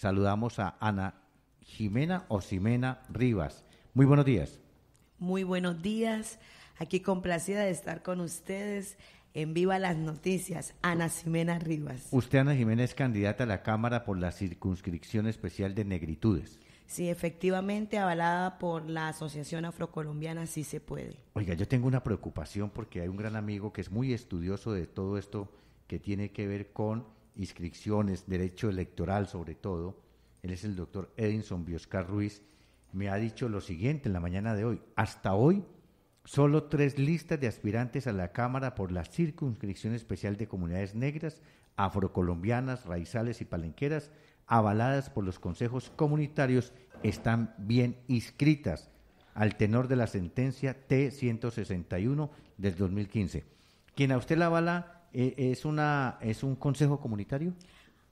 saludamos a Ana Jimena o Ximena Rivas. Muy buenos días. Muy buenos días. Aquí complacida de estar con ustedes en Viva las Noticias. Ana Jimena Rivas. Usted, Ana Jimena, es candidata a la Cámara por la Circunscripción Especial de Negritudes. Sí, efectivamente, avalada por la Asociación Afrocolombiana, sí se puede. Oiga, yo tengo una preocupación porque hay un gran amigo que es muy estudioso de todo esto que tiene que ver con inscripciones, derecho electoral sobre todo, él es el doctor Edinson Bioscar Ruiz, me ha dicho lo siguiente en la mañana de hoy. Hasta hoy, solo tres listas de aspirantes a la Cámara por la circunscripción especial de comunidades negras, afrocolombianas, raizales y palenqueras, avaladas por los consejos comunitarios, están bien inscritas al tenor de la sentencia T-161 del 2015. Quien a usted la avala eh, ¿Es, una, ¿Es un consejo comunitario?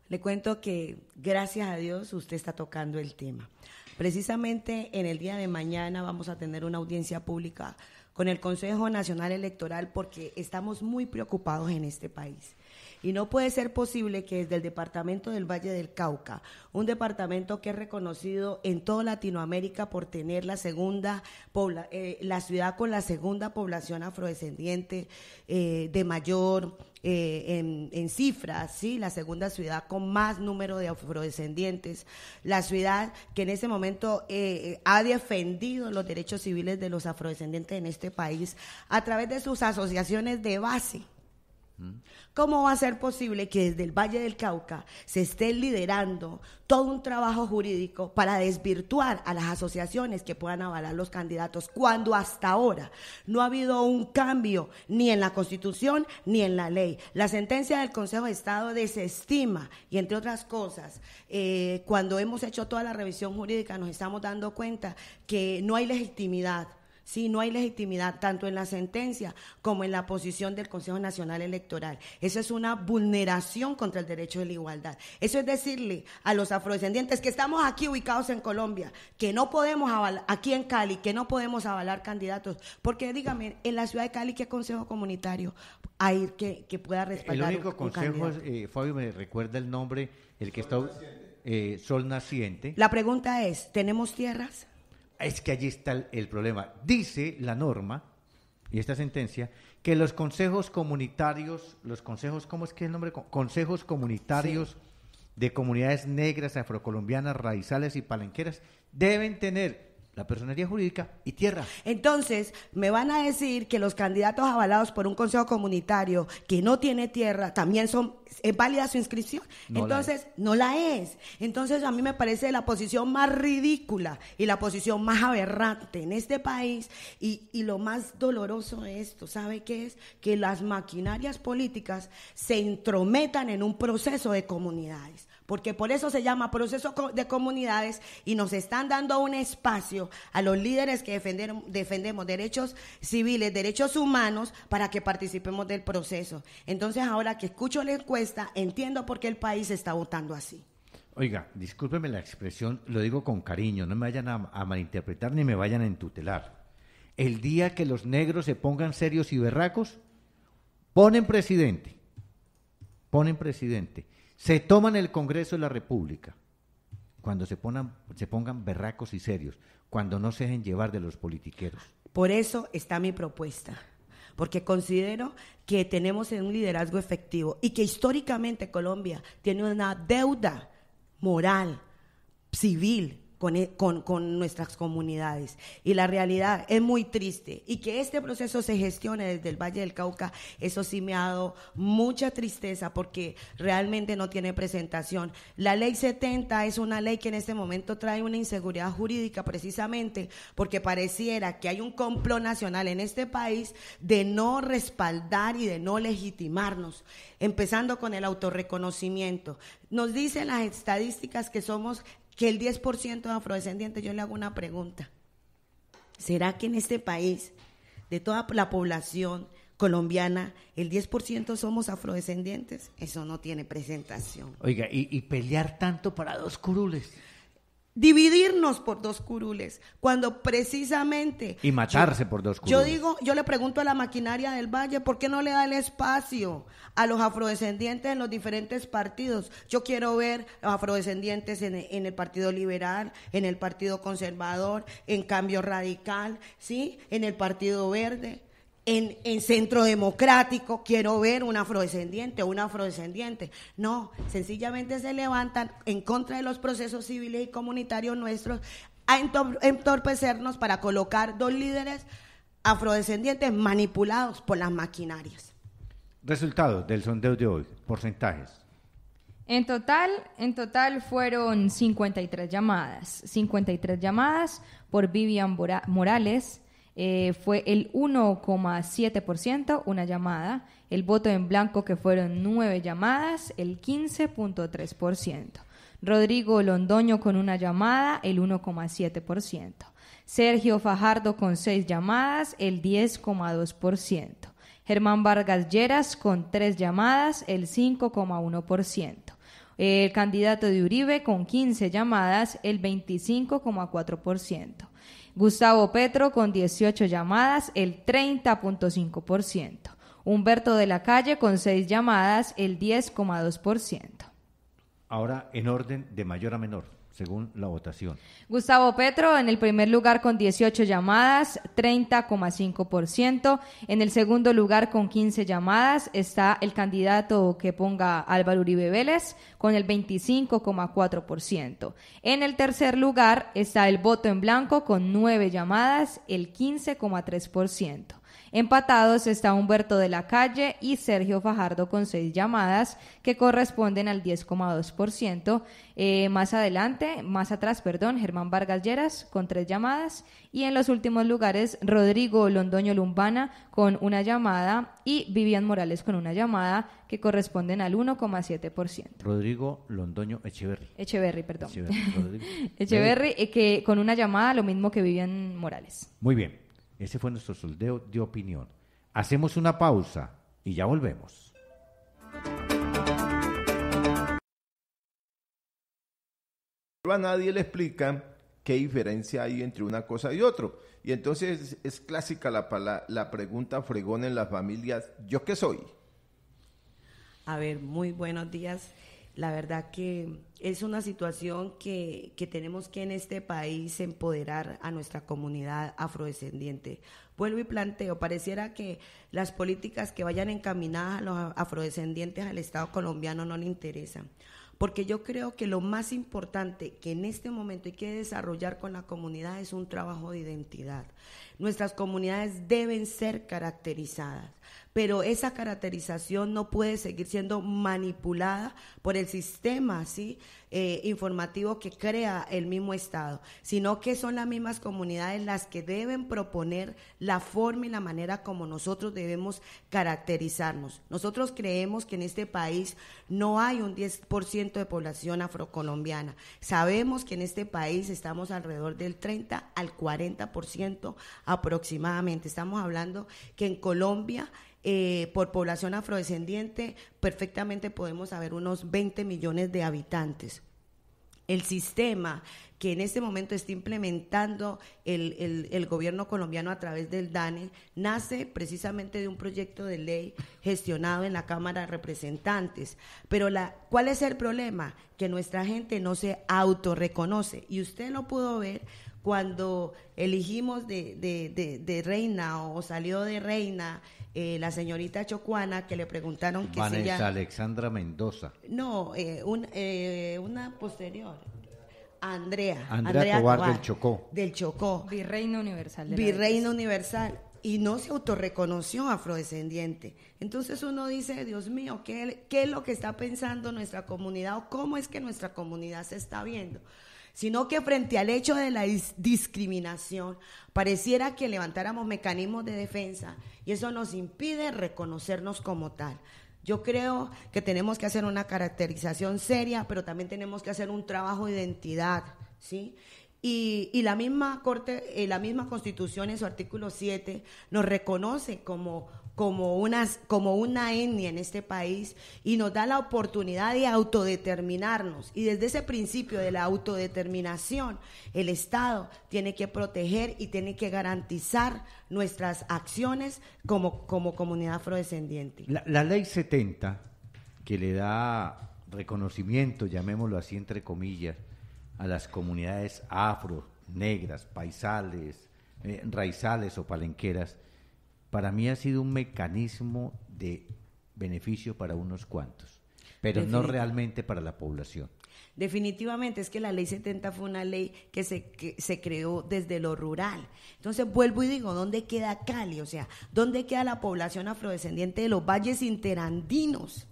Le cuento que gracias a Dios usted está tocando el tema. Precisamente en el día de mañana vamos a tener una audiencia pública con el Consejo Nacional Electoral porque estamos muy preocupados en este país. Y no puede ser posible que desde el departamento del Valle del Cauca, un departamento que es reconocido en toda Latinoamérica por tener la segunda eh, la ciudad con la segunda población afrodescendiente eh, de mayor eh, en, cifras, ¿sí? la segunda ciudad con más número de afrodescendientes, la ciudad que en ese momento eh, ha defendido los derechos civiles de los afrodescendientes en este país a través de sus asociaciones de base. ¿Cómo va a ser posible que desde el Valle del Cauca se esté liderando todo un trabajo jurídico para desvirtuar a las asociaciones que puedan avalar los candidatos cuando hasta ahora no ha habido un cambio ni en la Constitución ni en la ley? La sentencia del Consejo de Estado desestima y entre otras cosas, eh, cuando hemos hecho toda la revisión jurídica nos estamos dando cuenta que no hay legitimidad si no hay legitimidad tanto en la sentencia como en la posición del Consejo Nacional Electoral. Eso es una vulneración contra el derecho de la igualdad. Eso es decirle a los afrodescendientes que estamos aquí ubicados en Colombia, que no podemos avalar, aquí en Cali, que no podemos avalar candidatos, porque dígame, en la ciudad de Cali, ¿qué consejo comunitario hay que, que pueda respaldar? El único consejo, eh, Fabio, me recuerda el nombre, el que está... Eh, Sol Naciente. La pregunta es, ¿tenemos tierras? Es que allí está el, problema. Dice la norma y esta sentencia que los consejos comunitarios, los consejos, ¿cómo es que el nombre? Consejos comunitarios de comunidades negras, afrocolombianas, raizales y palenqueras deben tener la personería jurídica y tierra. Entonces, me van a decir que los candidatos avalados por un consejo comunitario que no tiene tierra también son es válida su inscripción. Entonces, no la es. Entonces, a mí me parece la posición más ridícula y la posición más aberrante en este país y, y lo más doloroso de esto, ¿sabe qué es? Que las maquinarias políticas se entrometan en un proceso de comunidades porque por eso se llama proceso de comunidades y nos están dando un espacio a los líderes que defendemos derechos civiles, derechos humanos, para que participemos del proceso. Entonces ahora que escucho la encuesta, entiendo por qué el país está votando así. Oiga, discúlpeme la expresión, lo digo con cariño, no me vayan a, a malinterpretar ni me vayan a entutelar. El día que los negros se pongan serios y berracos, ponen presidente. Ponen presidente. Se toman el Congreso de la República cuando se, pongan, se pongan berracos y serios, cuando no se dejen llevar de los politiqueros. Por eso está mi propuesta, porque considero que tenemos un liderazgo efectivo y que históricamente Colombia tiene una deuda moral, civil, e, con, nuestras comunidades. Y la realidad es muy triste. Y que este proceso se gestione desde el Valle del Cauca, eso sí me ha dado mucha tristeza porque realmente no tiene presentación. La ley 70 es una ley que en este momento trae una inseguridad jurídica precisamente porque pareciera que hay un complot nacional en este país de no respaldar y de no legitimarnos, empezando con el autorreconocimiento. Nos dicen las estadísticas que somos que el 10% de afrodescendientes, yo le hago una pregunta. ¿Será que en este país, de toda la población colombiana, el 10% somos afrodescendientes? Eso no tiene presentación. Oiga, y, y pelear tanto para dos curules dividirnos por dos curules, cuando precisamente... Y matarse por dos curules. Yo digo, yo le pregunto a la maquinaria del Valle, ¿por qué no le da el espacio a los afrodescendientes en los diferentes partidos? Yo quiero ver los afrodescendientes en, en el Partido Liberal, en el Partido Conservador, en Cambio Radical, ¿sí? En el Partido Verde en, Centro Democrático, quiero ver un afrodescendiente o afrodescendiente. No, sencillamente se levantan en contra de los procesos civiles y comunitarios nuestros a entorpecernos para colocar dos líderes afrodescendientes manipulados por las maquinarias. Resultados del sondeo de hoy, porcentajes. En total, en total fueron 53 llamadas, 53 llamadas por Vivian Morales, eh, fue el 1,7%, una llamada. El voto en blanco, que fueron nueve llamadas, el 15,3%. Rodrigo Londoño con una llamada, el 1,7%. Sergio Fajardo con seis llamadas, el 10,2%. Germán Vargas Lleras con tres llamadas, el 5,1%. El candidato de Uribe con 15 llamadas, el 25,4%. Gustavo Petro con 18 llamadas, el 30.5%. Humberto de la Calle con 6 llamadas, el 10,2%. Ahora en orden de mayor a menor según la votación. Gustavo Petro en el primer lugar con 18 llamadas, 30,5%. En el segundo lugar con 15 llamadas está el candidato que ponga Álvaro Uribe Vélez con el 25,4%. En el tercer lugar está el voto en blanco con 9 llamadas, el 15,3%. Empatados está Humberto de la Calle y Sergio Fajardo con seis llamadas que corresponden al 10,2%. Eh, más adelante, más atrás, perdón, Germán Vargas Lleras con tres llamadas y en los últimos lugares Rodrigo Londoño Lumbana con una llamada y Vivian Morales con una llamada que corresponden al 1,7%. Rodrigo Londoño Echeverri. Echeverri, perdón. Echeverri, eh, que con una llamada lo mismo que Vivian Morales. Muy bien. Ese fue nuestro soldeo de opinión. Hacemos una pausa y ya volvemos. a nadie le explica qué diferencia hay entre una cosa y otro. Y entonces es clásica la, la pregunta fregón en las familias, ¿yo qué soy? A ver, muy buenos días. La verdad que es una situación que, tenemos que en este país empoderar a nuestra comunidad afrodescendiente. Vuelvo y planteo, pareciera que las políticas que vayan encaminadas a los afrodescendientes al Estado colombiano no le interesan porque yo creo que lo más importante que en este momento hay que desarrollar con la comunidad es un trabajo de identidad. Nuestras comunidades deben ser caracterizadas, pero esa caracterización no puede seguir siendo manipulada por el sistema ¿sí? Eh, informativo que crea el mismo Estado, sino que son las mismas comunidades las que deben proponer la forma y la manera como nosotros debemos caracterizarnos. Nosotros creemos que en este país no hay un 10% de población afrocolombiana. Sabemos que en este país estamos alrededor del 30 al 40% aproximadamente. Estamos hablando que en Colombia eh, por población afrodescendiente perfectamente podemos haber unos 20 millones de habitantes. El sistema que en este momento está implementando el, gobierno colombiano a través del DANE nace precisamente de un proyecto de ley gestionado en la Cámara de Representantes. Pero la, ¿cuál es el problema? Que nuestra gente no se autorreconoce. Y usted lo pudo ver cuando elegimos de, reina o salió de reina eh, la señorita Chocuana, que le preguntaron que Vanessa si Alexandra Mendoza. No, eh, eh, una posterior. Andrea. Andrea, Cobar, del Chocó. Del Chocó. Virreina Universal. Virreina Universal. Y no se autorreconoció afrodescendiente. Entonces uno dice, Dios mío, ¿qué es lo que está pensando nuestra comunidad o cómo es que nuestra comunidad se está viendo? sino que frente al hecho de la discriminación, pareciera que levantáramos mecanismos de defensa y eso nos impide reconocernos como tal. Yo creo que tenemos que hacer una caracterización seria, pero también tenemos que hacer un trabajo de identidad, ¿sí? Y, la misma Corte, eh, la misma Constitución en su artículo 7 nos reconoce como como, como una etnia en este país y nos da la oportunidad de autodeterminarnos. Y desde ese principio de la autodeterminación, el Estado tiene que proteger y tiene que garantizar nuestras acciones como, como comunidad afrodescendiente. La, ley 70, que le da reconocimiento, llamémoslo así entre comillas, a las comunidades afro, negras, paisales, eh, raizales o palenqueras, para mí ha sido un mecanismo de beneficio para unos cuantos, pero no realmente para la población. Definitivamente es que la ley 70 fue una ley que se, creó desde lo rural. Entonces vuelvo y digo, ¿dónde queda Cali? O sea, ¿dónde queda la población afrodescendiente de los valles interandinos?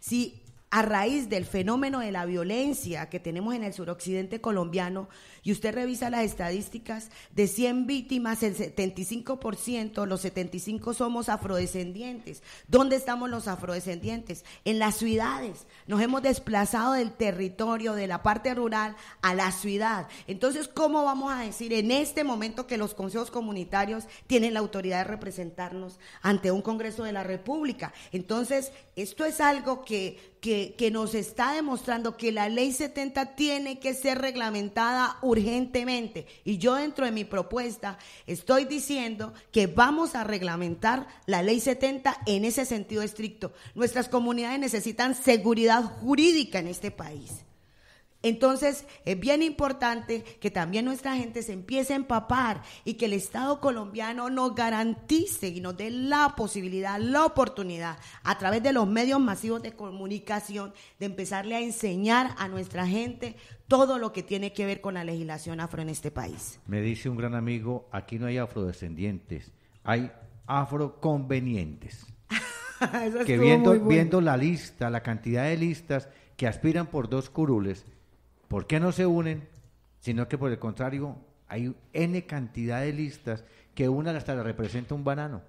Si a raíz del fenómeno de la violencia que tenemos en el suroccidente colombiano, y usted revisa las estadísticas, de 100 víctimas, el 75%, los 75 somos afrodescendientes. ¿Dónde estamos los afrodescendientes? En las ciudades. Nos hemos desplazado del territorio, de la parte rural, a la ciudad. Entonces, ¿cómo vamos a decir en este momento que los consejos comunitarios tienen la autoridad de representarnos ante un Congreso de la República? Entonces, esto es algo que que, nos está demostrando que la ley 70 tiene que ser reglamentada urgentemente. Y yo dentro de mi propuesta estoy diciendo que vamos a reglamentar la ley 70 en ese sentido estricto. Nuestras comunidades necesitan seguridad jurídica en este país. Entonces, es bien importante que también nuestra gente se empiece a empapar y que el Estado colombiano nos garantice y nos dé la posibilidad, la oportunidad, a través de los medios masivos de comunicación, de empezarle a enseñar a nuestra gente todo lo que tiene que ver con la legislación afro en este país. Me dice un gran amigo, aquí no hay afrodescendientes, hay afroconvenientes. que viendo, viendo la lista, la cantidad de listas que aspiran por dos curules, ¿Por qué no se unen? Sino que por el contrario, hay N cantidad de listas que una hasta la representa un banano.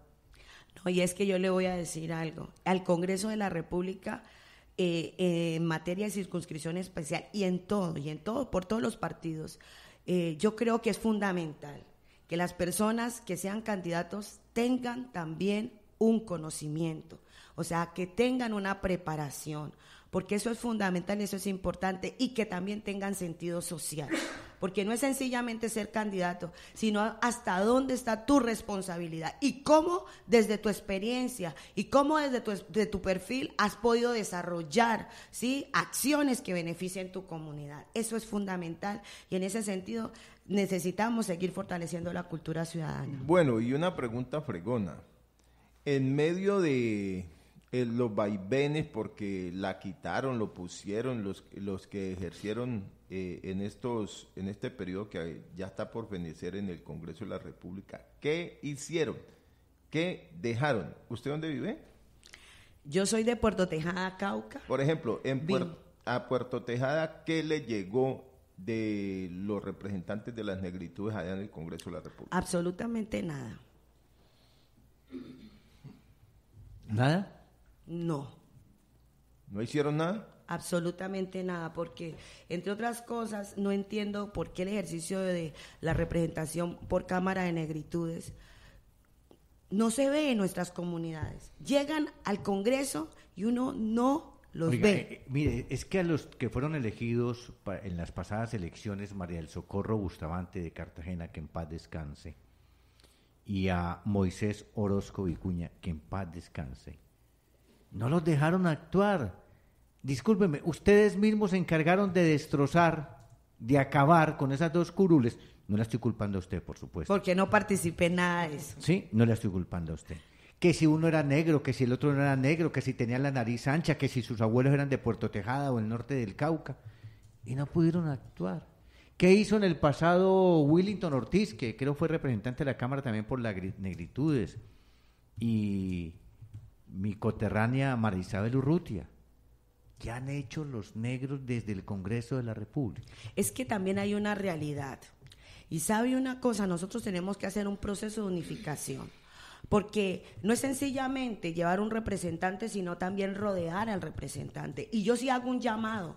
No, y es que yo le voy a decir algo. Al Congreso de la República, eh, eh, en materia de circunscripción especial y en todo, y en todo, por todos los partidos, eh, yo creo que es fundamental que las personas que sean candidatos tengan también un conocimiento, o sea, que tengan una preparación, porque eso es fundamental, y eso es importante, y que también tengan sentido social. Porque no es sencillamente ser candidato, sino hasta dónde está tu responsabilidad y cómo desde tu experiencia y cómo desde tu, de tu perfil has podido desarrollar ¿sí? acciones que beneficien tu comunidad. Eso es fundamental y en ese sentido necesitamos seguir fortaleciendo la cultura ciudadana. Bueno, y una pregunta fregona. En medio de eh, los vaivenes porque la quitaron, lo pusieron, los, los que ejercieron eh, en, estos, en este periodo que ya está por fenecer en el Congreso de la República. ¿Qué hicieron? ¿Qué dejaron? ¿Usted dónde vive? Yo soy de Puerto Tejada, Cauca. Por ejemplo, en a Puerto Tejada, ¿qué le llegó de los representantes de las negritudes allá en el Congreso de la República? Absolutamente nada. ¿Nada? No. ¿No hicieron nada? Absolutamente nada, porque entre otras cosas no entiendo por qué el ejercicio de la representación por Cámara de Negritudes no se ve en nuestras comunidades. Llegan al Congreso y uno no los ve. Eh, eh, mire, es que a los que fueron elegidos en las pasadas elecciones, María del Socorro Bustavante de Cartagena, que en paz descanse, y a Moisés Orozco Vicuña, que en paz descanse, no los dejaron actuar. Discúlpeme, ustedes mismos se encargaron de destrozar, de acabar con esas dos curules. No la estoy culpando a usted, por supuesto. Porque no participé en nada de eso. Sí, no la estoy culpando a usted. Que si uno era negro, que si el otro no era negro, que si tenía la nariz ancha, que si sus abuelos eran de Puerto Tejada o el norte del Cauca. Y no pudieron actuar. ¿Qué hizo en el pasado Willington Ortiz, que creo fue representante de la Cámara también por las negritudes? Y mi coterránea María Isabel Urrutia. ¿Qué han hecho los negros desde el Congreso de la República? Es que también hay una realidad. Y sabe una cosa, nosotros tenemos que hacer un proceso de unificación. Porque no es sencillamente llevar un representante, sino también rodear al representante. Y yo sí hago un llamado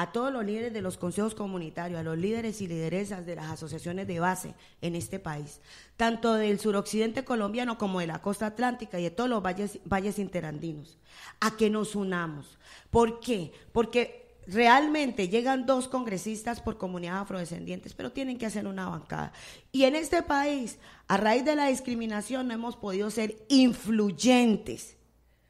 a todos los líderes de los consejos comunitarios, a los líderes y lideresas de las asociaciones de base en este país, tanto del suroccidente colombiano como de la costa atlántica y de todos los valles, interandinos, a que nos unamos. ¿Por qué? Porque realmente llegan dos congresistas por comunidad afrodescendientes, pero tienen que hacer una bancada. Y en este país, a raíz de la discriminación, no hemos podido ser influyentes,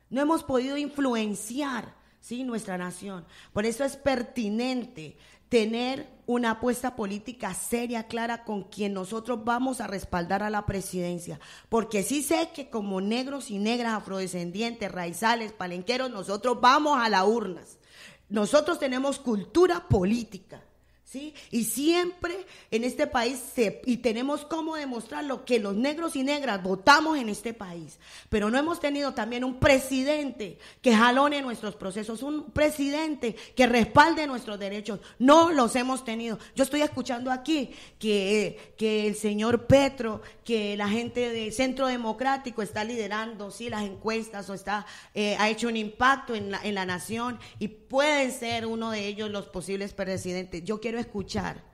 no hemos podido influenciar ¿sí? nuestra nación. Por eso es pertinente tener una apuesta política seria, clara, con quien nosotros vamos a respaldar a la presidencia. Porque sí sé que como negros y negras, afrodescendientes, raizales, palenqueros, nosotros vamos a las urnas. Nosotros tenemos cultura política. ¿sí? Y siempre en este país y tenemos cómo demostrarlo que los negros y negras votamos en este país. Pero no hemos tenido también un presidente que jalone nuestros procesos, un presidente que respalde nuestros derechos. No los hemos tenido. Yo estoy escuchando aquí que, el señor Petro, que la gente del Centro Democrático está liderando, sí, las encuestas o está, eh, ha hecho un impacto en la, en la nación y pueden ser uno de ellos los posibles presidentes. Yo quiero escuchar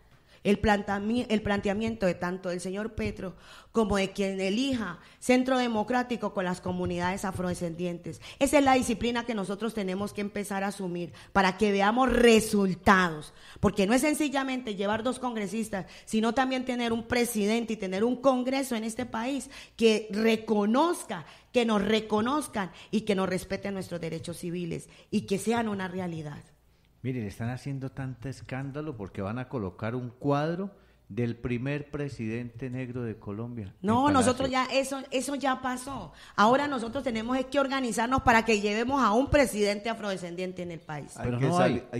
el, planteamiento de tanto del señor Petro como de quien elija centro democrático con las comunidades afrodescendientes. Esa es la disciplina que nosotros tenemos que empezar a asumir para que veamos resultados, porque no es sencillamente llevar dos congresistas, sino también tener un presidente y tener un congreso en este país que reconozca, que nos reconozcan y que nos respeten nuestros derechos civiles y que sean una realidad. Miren, están haciendo tanto escándalo porque van a colocar un cuadro del primer presidente negro de Colombia. No, nosotros ya eso eso ya pasó. Ahora nosotros tenemos que organizarnos para que llevemos a un presidente afrodescendiente en el país. Hay,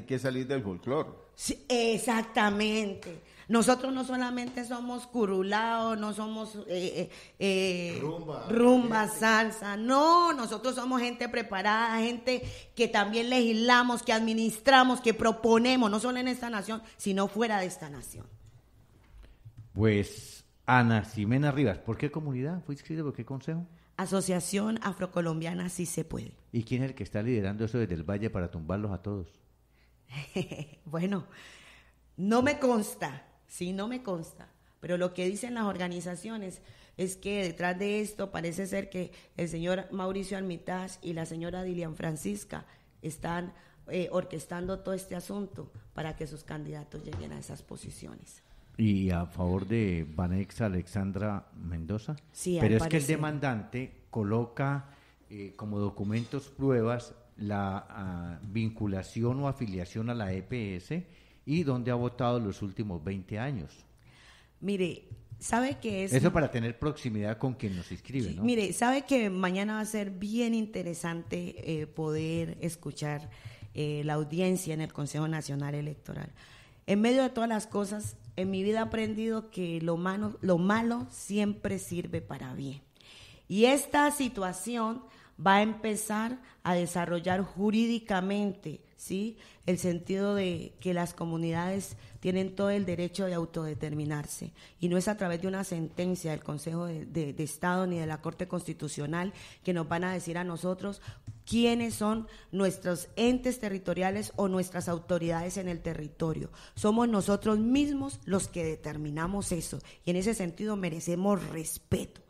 que, que salir del folclore. Sí, exactamente. Nosotros no solamente somos curulados, no somos eh, eh, eh, rumba, rumba salsa, no, nosotros somos gente preparada, gente que también legislamos, que administramos, que proponemos, no solo en esta nación, sino fuera de esta nación. Pues Ana Ximena Rivas, ¿por qué comunidad fue inscrita? ¿Por qué consejo? Asociación Afrocolombiana Sí Se Puede. ¿Y quién es el que está liderando eso desde el Valle para tumbarlos a todos? bueno, no me consta, Sí, no me consta. Pero lo que dicen las organizaciones es que detrás de esto parece ser que el señor Mauricio Almitaz y la señora Dilian Francisca están eh, orquestando todo este asunto para que sus candidatos lleguen a esas posiciones. ¿Y a favor de Banex Alexandra Mendoza? Sí, Pero es que el demandante coloca eh, como documentos pruebas la ah, vinculación o afiliación a la EPS y dónde ha votado los últimos 20 años. Mire, sabe que es... Eso para tener proximidad con quien nos inscribe, ¿no? Mire, sabe que mañana va a ser bien interesante eh, poder escuchar eh, la audiencia en el Consejo Nacional Electoral. En medio de todas las cosas, en mi vida he aprendido que lo malo, lo malo siempre sirve para bien. Y esta situación va a empezar a desarrollar jurídicamente ¿sí? el sentido de que las comunidades tienen todo el derecho de autodeterminarse. Y no es a través de una sentencia del Consejo de, de Estado ni de la Corte Constitucional que nos van a decir a nosotros quiénes son nuestros entes territoriales o nuestras autoridades en el territorio. Somos nosotros mismos los que determinamos eso. Y en ese sentido merecemos respeto.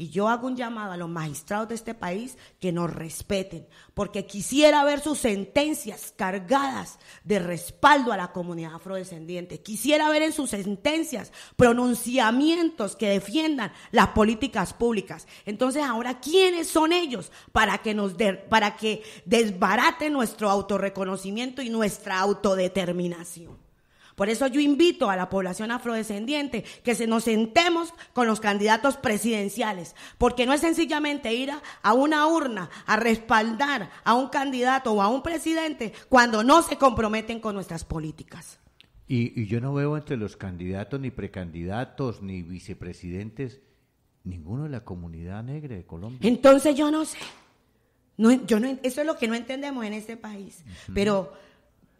Y yo hago un llamado a los magistrados de este país que nos respeten, porque quisiera ver sus sentencias cargadas de respaldo a la comunidad afrodescendiente. Quisiera ver en sus sentencias pronunciamientos que defiendan las políticas públicas. Entonces, ahora, ¿quiénes son ellos para que nos para que desbarate nuestro autorreconocimiento y nuestra autodeterminación? Por eso yo invito a la población afrodescendiente que se nos sentemos con los candidatos presidenciales, porque no es sencillamente ir a, una urna a respaldar a un candidato o a un presidente cuando no se comprometen con nuestras políticas. Y, yo no veo entre los candidatos, ni precandidatos, ni vicepresidentes, ninguno de la comunidad negra de Colombia. Entonces yo no sé. yo no, eso es lo que no entendemos en este país. Pero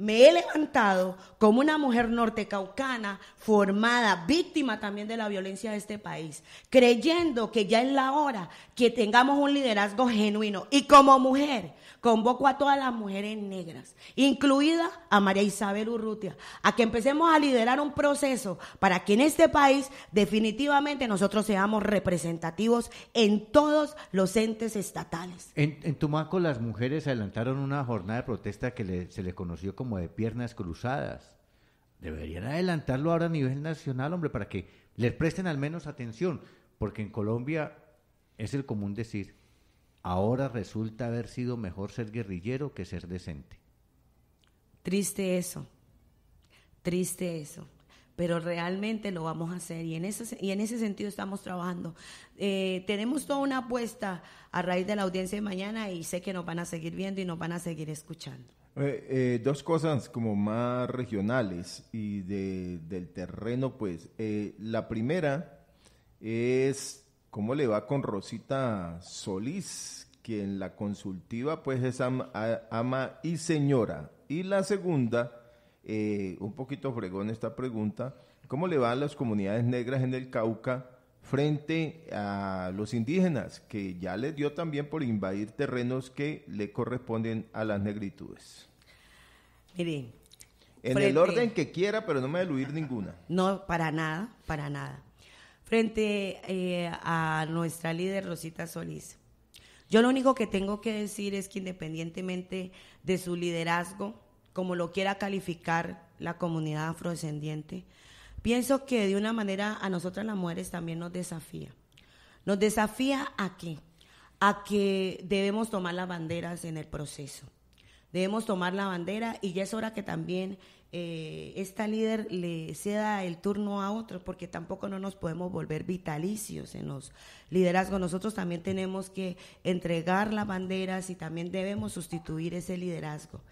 me he levantado como una mujer nortecaucana formada, víctima también de la violencia de este país, creyendo que ya es la hora que tengamos un liderazgo genuino. Y como mujer, convoco a todas las mujeres negras, incluida a María Isabel Urrutia, a que empecemos a liderar un proceso para que en este país definitivamente nosotros seamos representativos en todos los entes estatales. En, Tumaco las mujeres adelantaron una jornada de protesta que se le conoció como de piernas cruzadas. Deberían adelantarlo ahora a nivel nacional, hombre, para que les presten al menos atención, porque en Colombia es el común decir, ahora resulta haber sido mejor ser guerrillero que ser decente. Triste eso, triste eso, pero realmente lo vamos a hacer y en ese, y en ese sentido estamos trabajando. Eh, tenemos toda una apuesta a raíz de la audiencia de mañana y sé que nos van a seguir viendo y nos van a seguir escuchando. Eh, eh, dos cosas como más regionales y de, del terreno, pues. Eh, la primera es cómo le va con Rosita Solís, Que en la consultiva, pues, es ama, y señora. Y la segunda, un poquito fregón esta pregunta, ¿cómo le va a las comunidades negras en el Cauca? frente a los indígenas, que ya les dio también por invadir terrenos que le corresponden a las negritudes. Miren. En el orden que quiera, pero no me deluir ninguna. No, para nada, para nada. Frente eh, a nuestra líder Rosita Solís, yo lo único que tengo que decir es que independientemente de su liderazgo, como lo quiera calificar la comunidad afrodescendiente, Pienso que de una manera a nosotras las mujeres también nos desafía. Nos desafía a qué? A que debemos tomar las banderas en el proceso. Debemos tomar la bandera y ya es hora que también eh, esta líder le ceda el turno a otro porque tampoco no nos podemos volver vitalicios en los liderazgos. Nosotros también tenemos que entregar las banderas y también debemos sustituir ese liderazgo.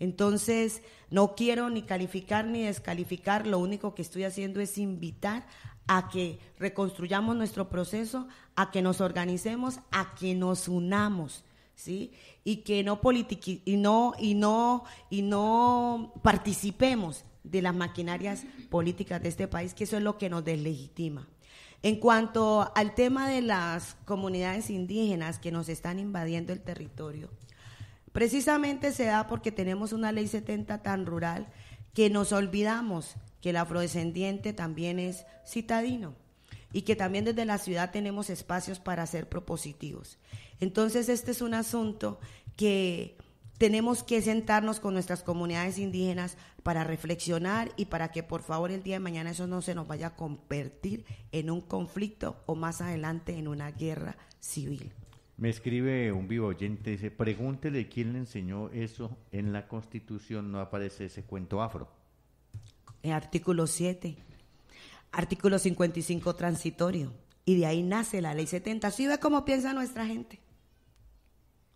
Entonces, no quiero ni calificar ni descalificar, lo único que estoy haciendo es invitar a que reconstruyamos nuestro proceso, a que nos organicemos, a que nos unamos, ¿sí? Y que no politiqui y no y no y no participemos de las maquinarias políticas de este país, que eso es lo que nos deslegitima. En cuanto al tema de las comunidades indígenas que nos están invadiendo el territorio, Precisamente se da porque tenemos una ley 70 tan rural que nos olvidamos que el afrodescendiente también es citadino y que también desde la ciudad tenemos espacios para ser propositivos. Entonces este es un asunto que tenemos que sentarnos con nuestras comunidades indígenas para reflexionar y para que por favor el día de mañana eso no se nos vaya a convertir en un conflicto o más adelante en una guerra civil. Me escribe un vivo oyente, dice, pregúntele quién le enseñó eso, en la Constitución no aparece ese cuento afro. En eh, artículo 7, artículo 55 transitorio, y de ahí nace la ley 70. Así ve cómo piensa nuestra gente.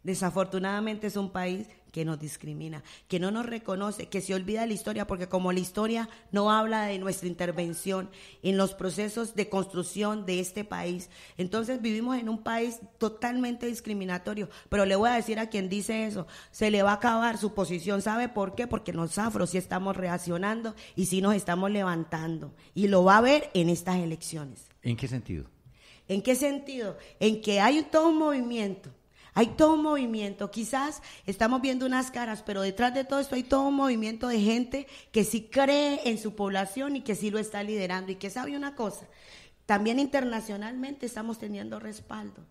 Desafortunadamente es un país que nos discrimina, que no nos reconoce, que se olvida la historia, porque como la historia no habla de nuestra intervención en los procesos de construcción de este país, entonces vivimos en un país totalmente discriminatorio. Pero le voy a decir a quien dice eso, se le va a acabar su posición. ¿Sabe por qué? Porque nos afro, si estamos reaccionando y si nos estamos levantando. Y lo va a ver en estas elecciones. ¿En qué sentido? ¿En qué sentido? En que hay todo un movimiento hay todo un movimiento. Quizás estamos viendo unas caras, pero detrás de todo esto hay todo un movimiento de gente que sí cree en su población y que sí lo está liderando y que sabe una cosa. También internacionalmente estamos teniendo respaldo.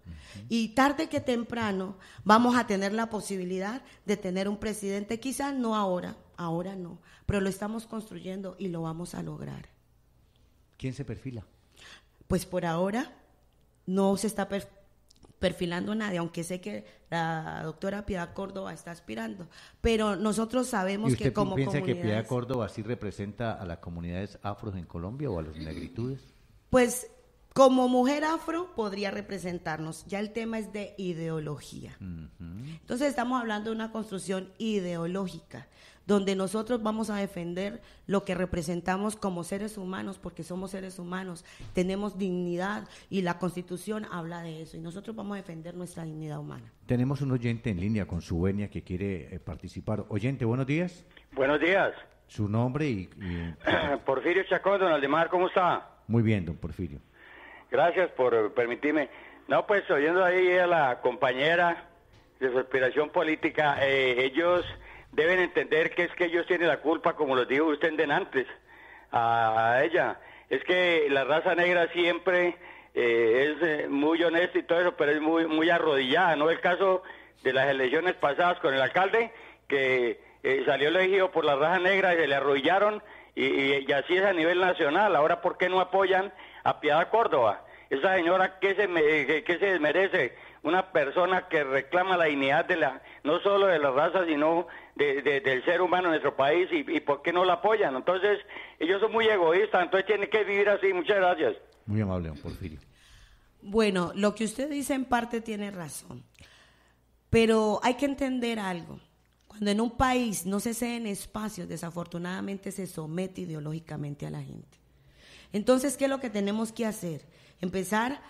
Y tarde que temprano vamos a tener la posibilidad de tener un presidente, quizás no ahora, ahora no, pero lo estamos construyendo y lo vamos a lograr. ¿Quién se perfila? Pues por ahora no se está perfilando perfilando a nadie, aunque sé que la doctora Piedad Córdoba está aspirando, pero nosotros sabemos ¿Y usted que como piensa que Piedad Córdoba sí representa a las comunidades afros en Colombia o a las negritudes? Pues como mujer afro podría representarnos. Ya el tema es de ideología. Entonces estamos hablando de una construcción ideológica donde nosotros vamos a defender lo que representamos como seres humanos, porque somos seres humanos, tenemos dignidad y la Constitución habla de eso, y nosotros vamos a defender nuestra dignidad humana. Tenemos un oyente en línea con su venia que quiere eh, participar. Oyente, buenos días. Buenos días. Su nombre y... Porfirio Chacón, don Aldemar, ¿cómo está? Muy bien, don Porfirio. Gracias por eh, permitirme. No, pues oyendo ahí a la compañera de su aspiración política, eh, ellos deben entender que es que ellos tienen la culpa, como los dijo usted antes, a ella. Es que la raza negra siempre eh, es eh, muy honesta y todo eso, pero es muy, muy arrodillada, ¿no? El caso de las elecciones pasadas con el alcalde, que eh, salió elegido por la raza negra y se le arrodillaron, y, y, así es a nivel nacional. Ahora, ¿por qué no apoyan a Piada Córdoba? Esa señora, ¿qué se, que, se merece? Una persona que reclama la dignidad de la, no solo de la raza, sino del ser humano en nuestro país y, por qué no la apoyan. Entonces, ellos son muy egoístas, entonces tienen que vivir así. Muchas gracias. Muy amable, don Porfirio. Bueno, lo que usted dice en parte tiene razón, pero hay que entender algo. Cuando en un país no se ceden espacios, desafortunadamente se somete ideológicamente a la gente. Entonces, ¿qué es lo que tenemos que hacer? Empezar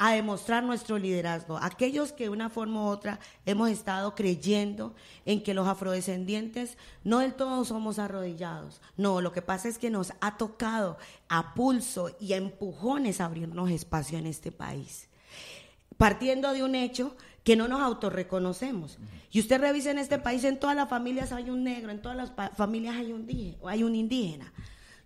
a demostrar nuestro liderazgo. Aquellos que de una forma u otra hemos estado creyendo en que los afrodescendientes no del todo somos arrodillados. No, lo que pasa es que nos ha tocado a pulso y a empujones abrirnos espacio en este país. Partiendo de un hecho que no nos autorreconocemos. Y usted revisa en este país, en todas las familias hay un negro, en todas las familias hay un, hay un indígena.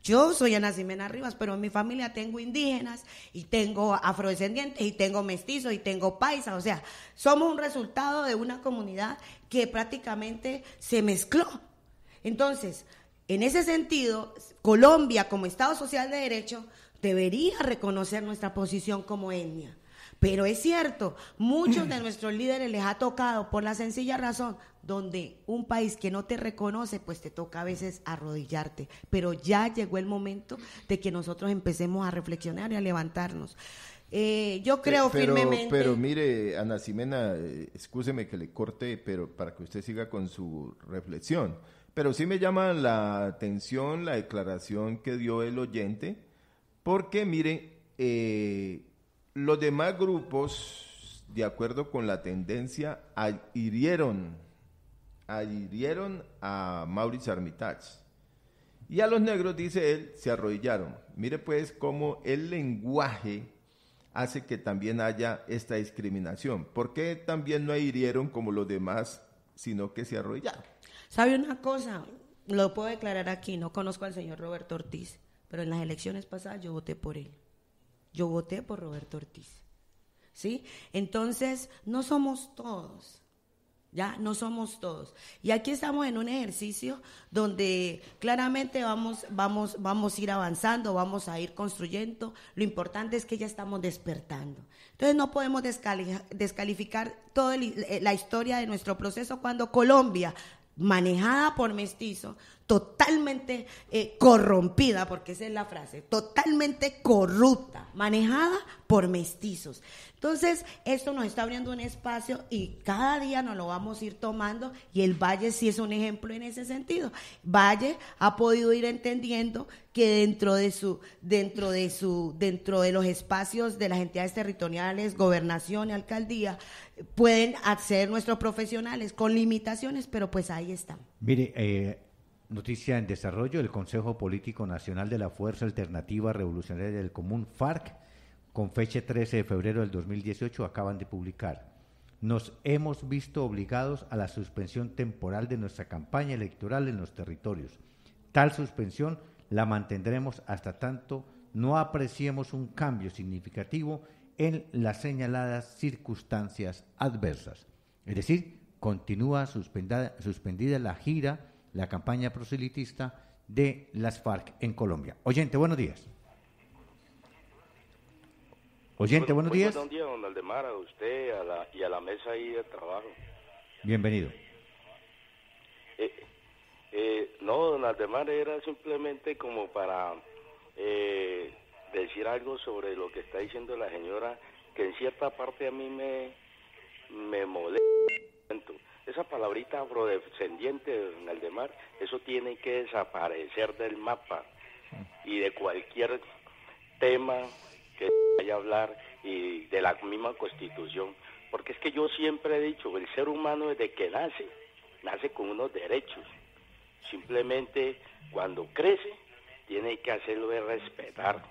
Yo soy Ana Ximena Rivas, pero en mi familia tengo indígenas y tengo afrodescendientes y tengo mestizos y tengo paisas. O sea, somos un resultado de una comunidad que prácticamente se mezcló. Entonces, en ese sentido, Colombia como Estado Social de Derecho debería reconocer nuestra posición como etnia. Pero es cierto, muchos de nuestros líderes les ha tocado por la sencilla razón donde un país que no te reconoce, pues te toca a veces arrodillarte. Pero ya llegó el momento de que nosotros empecemos a reflexionar y a levantarnos. Eh, yo creo firmemente. Pero mire, Ana Simena, eh, escúcheme que le corte, pero para que usted siga con su reflexión. Pero sí me llama la atención la declaración que dio el oyente, porque mire, eh, los demás grupos, de acuerdo con la tendencia, hirieron hirieron a Maurice Armitage. Y a los negros, dice él, se arrodillaron. Mire pues cómo el lenguaje hace que también haya esta discriminación. ¿Por qué también no hirieron como los demás, sino que se arrodillaron? ¿Sabe una cosa? Lo puedo declarar aquí, no conozco al señor Roberto Ortiz, pero en las elecciones pasadas yo voté por él. Yo voté por Roberto Ortiz. ¿Sí? Entonces, no somos todos ya no somos todos. Y aquí estamos en un ejercicio donde claramente vamos, vamos, vamos a ir avanzando, vamos a ir construyendo. Lo importante es que ya estamos despertando. Entonces no podemos descalificar toda eh, la historia de nuestro proceso cuando Colombia manejada por mestizo, totalmente eh, corrompida, porque esa es la frase, totalmente corrupta, manejada por mestizos. Entonces, esto nos está abriendo un espacio y cada día nos lo vamos a ir tomando y el Valle sí es un ejemplo en ese sentido. Valle ha podido ir entendiendo que dentro de su dentro de su dentro de los espacios de las entidades territoriales, gobernación y alcaldía pueden acceder nuestros profesionales con limitaciones, pero pues ahí están. Mire, eh, Noticia en desarrollo, el Consejo Político Nacional de la Fuerza Alternativa Revolucionaria del Común, FARC, con fecha 13 de febrero del 2018, acaban de publicar. Nos hemos visto obligados a la suspensión temporal de nuestra campaña electoral en los territorios. Tal suspensión la mantendremos hasta tanto no apreciemos un cambio significativo en las señaladas circunstancias adversas. Es decir, continúa suspendida la gira la campaña proselitista de las FARC en Colombia. Oyente, buenos días. Oyente, buenos días. Buenos días, don Aldemar, a usted y a la mesa ahí de trabajo. Bienvenido. Eh, eh, no, don era simplemente como para eh, decir algo sobre lo que está diciendo la señora, que en cierta parte a mí me, me molesta esa palabrita afrodescendiente de Mar eso tiene que desaparecer del mapa y de cualquier tema que vaya a hablar y de la misma constitución. Porque es que yo siempre he dicho, el ser humano es de que nace, nace con unos derechos. Simplemente cuando crece, tiene que hacerlo de respetar.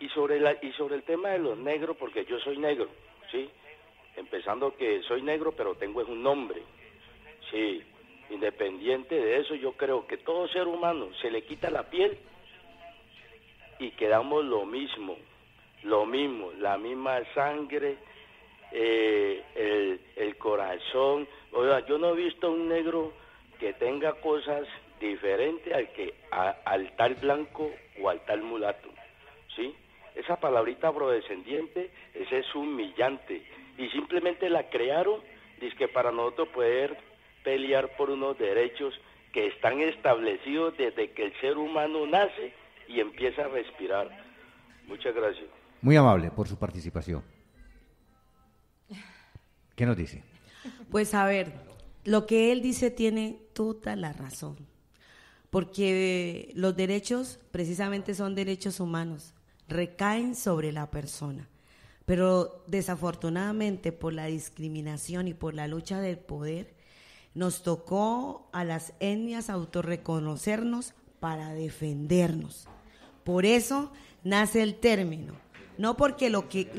Y sobre, la, y sobre el tema de los negros, porque yo soy negro, ¿sí? empezando que soy negro, pero tengo es un nombre. Sí, independiente de eso, yo creo que todo ser humano se le quita la piel y quedamos lo mismo, lo mismo, la misma sangre, eh, el, el, corazón. O yo no he visto un negro que tenga cosas diferentes al que al tal blanco o al tal mulato, ¿sí? Esa palabrita afrodescendiente, ese es humillante y simplemente la crearon que para nosotros poder pelear por unos derechos que están establecidos desde que el ser humano nace y empieza a respirar. Muchas gracias. Muy amable por su participación. ¿Qué nos dice? Pues a ver, lo que él dice tiene toda la razón, porque los derechos precisamente son derechos humanos, recaen sobre la persona. Pero desafortunadamente por la discriminación y por la lucha del poder, nos tocó a las etnias autorreconocernos para defendernos. Por eso nace el término, no porque lo que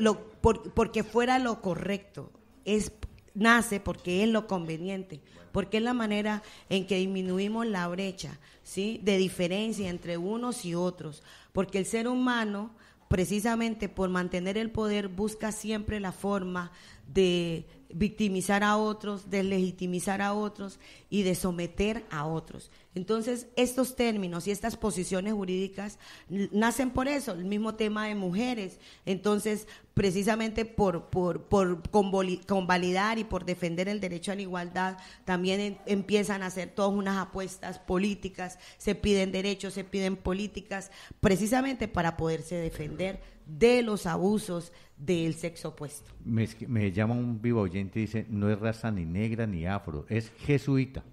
porque fuera lo correcto, es nace porque es lo conveniente, porque es la manera en que disminuimos la brecha, ¿sí? de diferencia entre unos y otros, porque el ser humano precisamente por mantener el poder, busca siempre la forma de victimizar a otros, de legitimizar a otros y de someter a otros. Entonces, estos términos y estas posiciones jurídicas nacen por eso, el mismo tema de mujeres. Entonces, precisamente por, convalidar y por defender el derecho a la igualdad, también empiezan a hacer todas unas apuestas políticas, se piden derechos, se piden políticas, precisamente para poderse defender de los abusos del sexo opuesto. Me, llama un vivo oyente y dice, no es raza ni negra ni afro, es jesuita.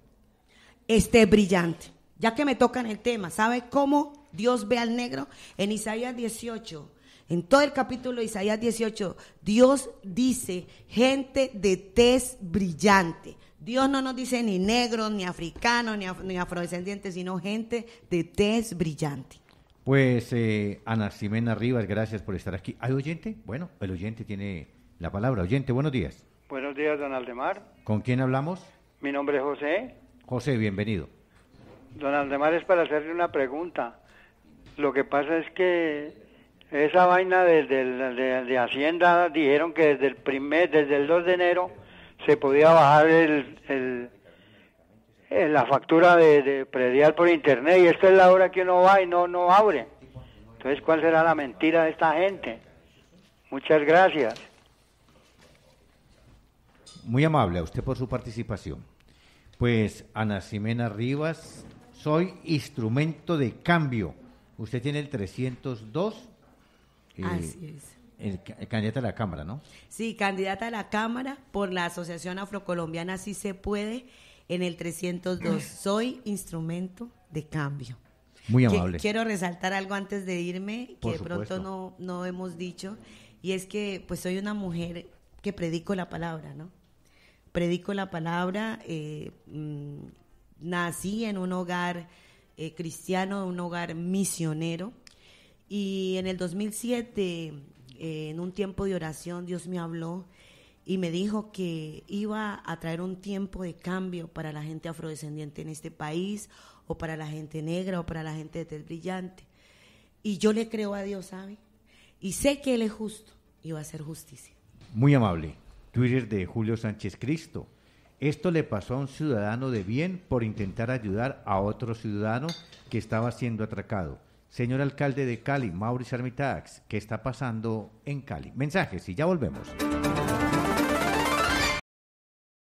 Este es brillante. Ya que me tocan el tema, ¿sabe cómo Dios ve al negro? En Isaías 18, en todo el capítulo de Isaías 18, Dios dice, gente de tez brillante. Dios no nos dice ni negro ni africano, ni, afrodescendiente ni afrodescendientes, sino gente de tez brillante. Pues eh, Ana Simena Rivas, gracias por estar aquí. ¿Hay oyente? Bueno, el oyente tiene la palabra. Oyente, buenos días. Buenos días, don Aldemar. ¿Con quién hablamos? Mi nombre es José. José, bienvenido. Don Aldemar, es para hacerle una pregunta. Lo que pasa es que esa vaina de, Hacienda dijeron que desde el primer, desde el 2 de enero se podía bajar el eh, la factura de, predial por internet y esta es la hora que uno va y no, no abre. Entonces, ¿cuál será la mentira de esta gente? Muchas gracias. Muy amable a usted por su participación. Pues Ana Ximena Rivas, soy instrumento de cambio. Usted tiene el 302. Así es. El, candidata a la Cámara, ¿no? Sí, candidata a la Cámara por la Asociación Afrocolombiana si Se Puede en el 302. Soy instrumento de cambio. Muy amable. Quiero resaltar algo antes de irme que pronto no, no hemos dicho y es que pues soy una mujer que predico la palabra, ¿no? Predico la palabra, eh, mm, nací en un hogar eh, cristiano, un hogar misionero y en el 2007, eh, en un tiempo de oración, Dios me habló y me dijo que iba a traer un tiempo de cambio para la gente afrodescendiente en este país, o para la gente negra, o para la gente de brillante. Y yo le creo a Dios, ¿sabe? Y sé que Él es justo y va a hacer justicia. Muy amable. Twitter de Julio Sánchez Cristo. Esto le pasó a un ciudadano de bien por intentar ayudar a otro ciudadano que estaba siendo atracado. Señor alcalde de Cali, Mauricio Armitax, ¿qué está pasando en Cali? Mensajes y ya volvemos.